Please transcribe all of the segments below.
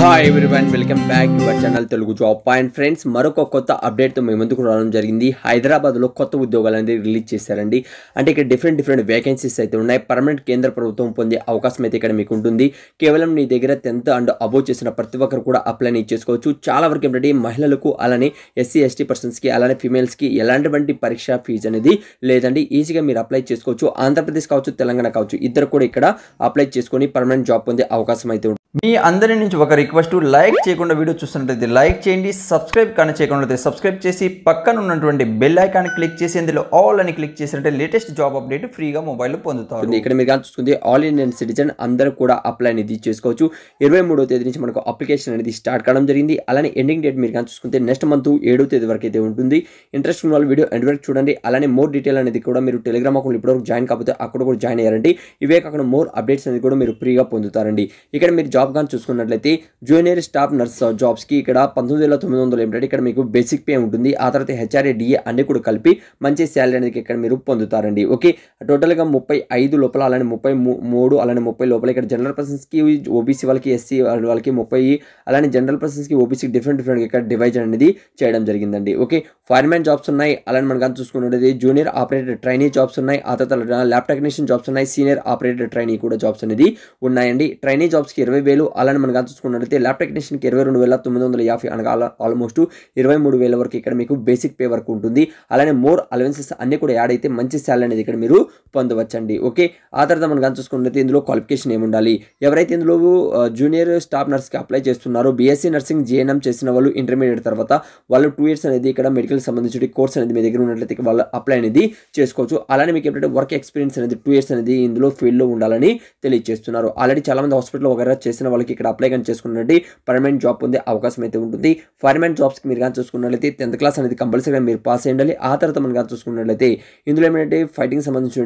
hi everyone welcome back your channel Telugu job point friends మరొక కొత్త అప్డేట్తో మేము ముందుకు రావడం జరిగింది హైదరాబాద్లో కొత్త ఉద్యోగాలు అనేది రిలీజ్ చేశారండి అంటే ఇక్కడ డిఫరెంట్ డిఫరెంట్ వేకెన్సీస్ అయితే ఉన్నాయి పర్మనెంట్ కేంద్ర ప్రభుత్వం పొందే అవకాశం అయితే ఇక్కడ మీకు ఉంటుంది కేవలం నీ దగ్గర టెన్త్ అండ్ అబోవ్ చేసిన ప్రతి ఒక్కరు కూడా అప్లై చేసుకోవచ్చు చాలా వరకు ఏంటంటే మహిళలకు అలానే ఎస్సీ ఎస్టీ పర్సన్స్కి అలానే ఫీమేల్స్కి ఎలాంటివంటి పరీక్ష ఫీజు అనేది లేదండి ఈజీగా మీరు అప్లై చేసుకోవచ్చు ఆంధ్రప్రదేశ్ కావచ్చు తెలంగాణ కావచ్చు ఇద్దరు కూడా ఇక్కడ అప్లై చేసుకొని పర్మనెంట్ జాబ్ పొందే అవకాశం అయితే మీ అందరి నుంచి ఒక రిక్వెస్ట్ లైక్ చేయకుండా వీడియో చూస్తున్నట్లయితే లైక్ చేయండి సబ్స్క్రైబ్ కానీ చేయకుండా సబ్స్క్రైబ్ చేసి పక్కన ఉన్నటువంటి బెల్ ఐకాన్ క్లిక్ చేసి ఇందులో ఆల్ అని క్లిక్ చేసినట్టే లేటెస్ట్ జాబ్ అప్డేట్ ఫ్రీగా మొబైల్లో పొందుతారు ఇక్కడ మీరు కానీ చూసుకుంది ఆల్ ఇండియన్ సిటిజన్ అందరూ కూడా అప్లై అనేది చేసుకోవచ్చు ఇరవై మూడో తేదీ నుంచి మనకు అప్లికేషన్ అనేది స్టార్ట్ కావడం జరిగింది అలానే ఎండింగ్ డేట్ మీరు కానీ చూసుకుంటే నెక్స్ట్ మంత్ ఏడో తేదీ వరకు అయితే ఉంటుంది ఇంట్రెస్ట్ ఉన్న వీడియో ఎండ్ వరకు చూడండి అలానే మోర్ డీటెయిల్ అనేది కూడా మీరు టెలిగ్రామ్ అకౌంట్ ఇప్పటివరకు జాయిన్ కాకపోతే అక్కడ కూడా జాయిన్ అయ్యారండి ఇవే కాకుండా మోర్ అప్డేట్స్ అనేది కూడా మీరు ఫ్రీగా పొందుతారండి ఇక్కడ మీరు జాబ్ కానీ చూసుకున్నట్లయితే జూనియర్ స్టాఫ్ నర్స్ జాబ్స్కి ఇక్కడ పంతొమ్మిది వేల తొమ్మిది వందలు ఏమిటంటే ఇక్కడ మీకు బేసిక్ పే ఉంటుంది ఆ తర్వాత హెచ్ఆర్ఏ డిఏ అన్ని కూడా కలిపి మంచి శాలరీ అనేది ఇక్కడ మీరు పొందుతారండి ఓకే టోటల్గా ముప్పై ఐదు లోపల అలానే ముప్పై మూడు అలానే ముప్పై లోపల ఇక్కడ జనరల్ పర్సన్స్కి ఓబీసీ వాళ్ళకి ఎస్సీ వాళ్ళకి ముప్పై అలానే జనరల్ పర్సన్స్కి ఓబీసీకి డిఫరెంట్ డిఫరెంట్ ఇక్కడ డివైజన్ అనేది చేయడం జరిగిందండి ఓకే ఫైర్మ్యాన్ జాబ్స్ ఉన్నాయి అలానే మనం కానీ చూసుకున్నట్లయితే జూనియర్ ఆపరేటర్ ట్రైనీ జాబ్స్ ఉన్నాయి ఆ తర్వాత ల్యాబ్ టెక్నీషియన్ జాబ్స్ ఉన్నాయి సీనియర్ ఆపరేటర్ ట్రైనీ కూడా జాబ్స్ అనేది ఉన్నాయండి ట్రైనీ జాబ్స్కి ఇరవై వేలు అలానే మనం చూసుకున్నట్లయితే ల్యాబ్ టెక్నీషియన్కి ఇరవై రెండు వేల తొమ్మిది వందల యాభై అనగా ఆల్మోస్ట్ ఇరవై మూడు వేల వరకు ఇక్కడ మీకు బేసిక్ పే వరకు ఉంటుంది అలానే మోర్ అలవెన్సెస్ అన్ని కూడా యాడ్ అయితే మంచి శాలరీ అనేది ఇక్కడ మీరు పొందవచ్చండి ఓకే ఆ తర్వాత మనం చూసుకున్నట్లయితే ఇందులో క్వాలిఫికేషన్ ఏముండాలి ఎవరైతే ఇందులో జూనియర్ స్టాఫ్ నర్స్కి అప్లై చేస్తున్నారో బీఎస్సీ నర్సింగ్ జేఎన్ఎం చేసిన వాళ్ళు ఇంటర్మీడియట్ తర్వాత వాళ్ళు టూ ఇయర్స్ అనేది ఇక్కడ మెడికల్ సంబంధించిన కోర్స్ అనేది మీ దగ్గర ఉన్నట్లయితే వాళ్ళు అప్లై అనేది చేసుకోవచ్చు అలానే మీకు ఎప్పుడైతే వర్క్ ఎక్స్పీరియన్స్ అనేది టూ ఇయర్స్ అనేది ఇందులో ఫీల్డ్లో ఉండాలని తెలియజేస్తున్నారు ఆల్రెడీ చాలామంది హాస్పిటల్ వగేరా చేసి చేసిన వాళ్ళకి ఇక్కడ అప్లై కానీ చేసుకున్నట్టు పర్మనెంట్ జాబ్ పొందే అవకాశం అయితే ఉంటుంది పర్మనెంట్ జాబ్స్కి మీరు కానీ చూసుకున్నట్లయితే టెన్త్ క్లాస్ అనేది కంపల్సరీగా మీరు పాస్ అయ్యండి ఆ తర్వాత మనం కానీ చూసుకున్నట్లయితే ఇందులో ఏమంటే ఫైటింగ్ సంబంధించి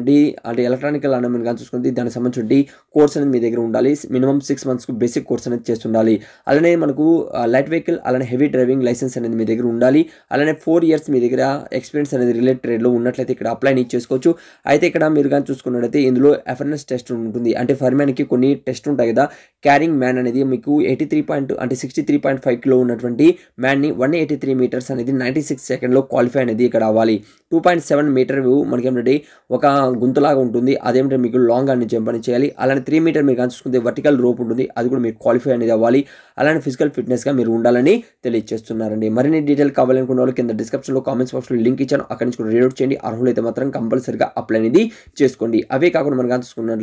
అంటే ఎలక్ట్రానికల్ అన్న మనం కానీ చూసుకుంటే దానికి సంబంధించి కోర్స్ అనేది మీ దగ్గర ఉండాలి మినిమం సిక్స్ మంత్స్కు బేసిక్ కోర్స్ అనేది చేస్తుండాలి అలానే మనకు లైట్ వెహికల్ అలానే హెవీ డ్రైవింగ్ లైసెన్స్ అనేది మీ దగ్గర ఉండాలి అలానే ఫోర్ ఇయర్స్ మీ దగ్గర ఎక్స్పీరియన్స్ అనేది రిలేట్ లో ఉన్నట్లయితే ఇక్కడ అప్లై నీ చేసుకోవచ్చు అయితే ఇక్కడ మీరు కానీ చూసుకున్నట్లయితే ఇందులో అఫర్నెస్ టెస్ట్ ఉంటుంది అంటే కి కొన్ని టెస్ట్ ఉంటాయి కదా క్యారీ క్యారింగ్ మ్యాన్ అనేది మీకు ఎయిటీ త్రీ పాయింట్ అంటే sixty three point five kilo ఉన్నటువంటి మ్యాన్ని వన్ ఎయిటీ త్రీ మీటర్స్ అనేది నైంటీ సిక్స్ సెకండ్లో క్వాలిఫై అనేది ఇక్కడ అవ్వాలి టూ పాయింట్ సెవెన్ మీటర్ మనకి ఏమిటంటే ఒక గుంతలాగా ఉంటుంది అదేమిటంటే మీకు లాంగ్ అని జంప్ అని చేయాలి అలానే త్రీ మీటర్ మీరు చూసుకుంటే వర్టికల్ రోప్ ఉంటుంది అది కూడా మీరు క్వాలిఫై అనేది అవ్వాలి అలానే ఫిజికల్ ఫిట్నెస్గా మీరు ఉండాలని తెలియజేస్తున్నారండి మరిన్ని డీటెయిల్ కావాలనుకున్న వాళ్ళు కింద డిస్క్రిప్షన్లో కామెంట్స్ బాక్స్లో లింక్ ఇచ్చాను అక్కడి నుంచి కూడా రీడౌట్ చేయండి అర్హులైతే మాత్రం కంపల్సరిగా అప్లై అనేది చేసుకోండి అవే కాకుండా మనం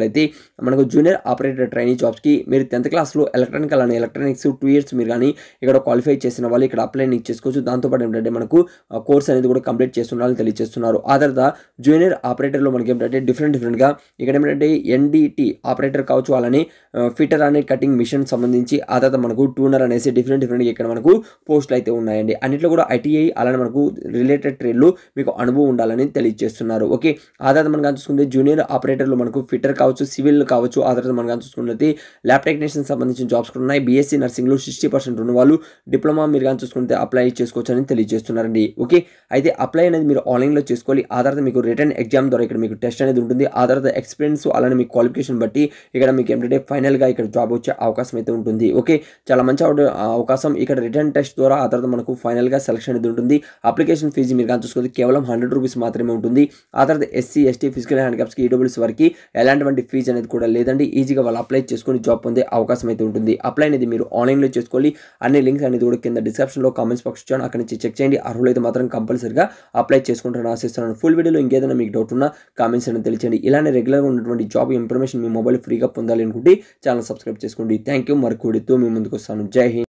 కానీ మనకు జూనియర్ ఆపరేటర్ ట్రైనింగ్ జాబ్స్కి మీరు టెన్త్ క్లాస్లో ఎలక్ట్రానికల్ అని ఎలక్ట్రానిక్స్ టూ ఇయర్స్ మీరు కానీ ఇక్కడ క్వాలిఫై చేసిన వాళ్ళు ఇక్కడ అప్లై చేసుకోవచ్చు దాంతోపాటు ఏంటంటే మనకు కోర్స్ అనేది కూడా కంప్లీట్ చేస్తున్నారని తెలియజేస్తున్నారు ఆ తర్వాత జూనియర్ ఆపరేటర్లో మనకి ఏంటంటే డిఫరెంట్ డిఫరెంట్గా ఇక్కడ ఏంటంటే ఎన్డీటీ ఆపరేటర్ కావచ్చు అలానే ఫిటర్ అనే కటింగ్ మిషన్ సంబంధించి ఆ తర్వాత మనకు టూనర్ అనేసి డిఫరెంట్ డిఫరెంట్ ఇక్కడ మనకు పోస్టులు అయితే ఉన్నాయండి అన్నిట్లో కూడా ఐటీఐ అలానే మనకు రిలేటెడ్ ట్రేడ్లు మీకు అనుభవం ఉండాలని తెలియజేస్తున్నారు ఓకే ఆ తర్వాత మనం చూసుకుంటే జూనియర్ ఆపరేటర్లు మనకు ఫిటర్ కావచ్చు సివిల్ కావచ్చు ఆ తర్వాత మనం చూసుకున్నది ల్యాబ్ టెక్నీషియన్ నర్సింగ్ సంబంధించిన జాబ్స్ కూడా ఉన్నాయి బీఎస్సీ నర్సింగ్లో సిక్స్టీ పర్సెంట్ ఉన్న వాళ్ళు డిప్లొమా మీరు కానీ చూసుకుంటే అప్లై చేసుకోవచ్చని తెలియజేస్తున్నారండి ఓకే అయితే అప్లై అనేది మీరు ఆన్లైన్లో చేసుకోవాలి ఆ తర్వాత మీకు రిటర్న్ ఎగ్జామ్ ద్వారా ఇక్కడ మీకు టెస్ట్ అనేది ఉంటుంది ఆ తర్వాత ఎక్స్పీరియన్స్ అలానే మీ క్వాలిఫికేషన్ బట్టి ఇక్కడ మీకు ఏంటంటే ఫైనల్గా ఇక్కడ జాబ్ వచ్చే అవకాశం అయితే ఉంటుంది ఓకే చాలా మంచి అవకాశం ఇక్కడ రిటర్న్ టెస్ట్ ద్వారా ఆ తర్వాత మనకు ఫైనల్గా సెలక్షన్ అనేది ఉంటుంది అప్లికేషన్ ఫీజు మీరు కానీ చూసుకుంటే కేవలం హండ్రెడ్ రూపీస్ మాత్రమే ఉంటుంది ఆ తర్వాత ఎస్సీ ఎస్టీ ఫిజికల్ హ్యాండిక్యాప్స్కి ఈడబ్ల్యూస్ వరకు ఎలాంటివంటి ఫీజు అనేది కూడా లేదండి ఈజీగా వాళ్ళు అప్లై చేసుకుని జాబ్ పొందే అవకాశం అవకాశం అయితే ఉంటుంది అప్లై అనేది మీరు ఆన్లైన్లో చేసుకోవాలి అన్ని లింక్స్ అనేది కూడా కింద డిస్క్రిప్షన్లో కామెంట్స్ బాక్స్ ఇచ్చాను అక్కడ నుంచి చెక్ చేయండి అర్హులైతే మాత్రం కంపల్సరిగా అప్లై చేసుకుంటారని ఆశిస్తున్నాను ఫుల్ వీడియోలో ఇంకేదైనా మీకు డౌట్ ఉన్నా కామెంట్స్ అనేది తెలియచండి ఇలానే రెగ్యులర్గా ఉన్నటువంటి జాబ్ ఇన్ఫర్మేషన్ మీ మొబైల్ ఫ్రీగా పొందాలి అనుకుంటే ఛానల్ సబ్స్క్రైబ్ చేసుకోండి థ్యాంక్ యూ మరి కూడితో మీ ముందుకు వస్తాను జై హింద్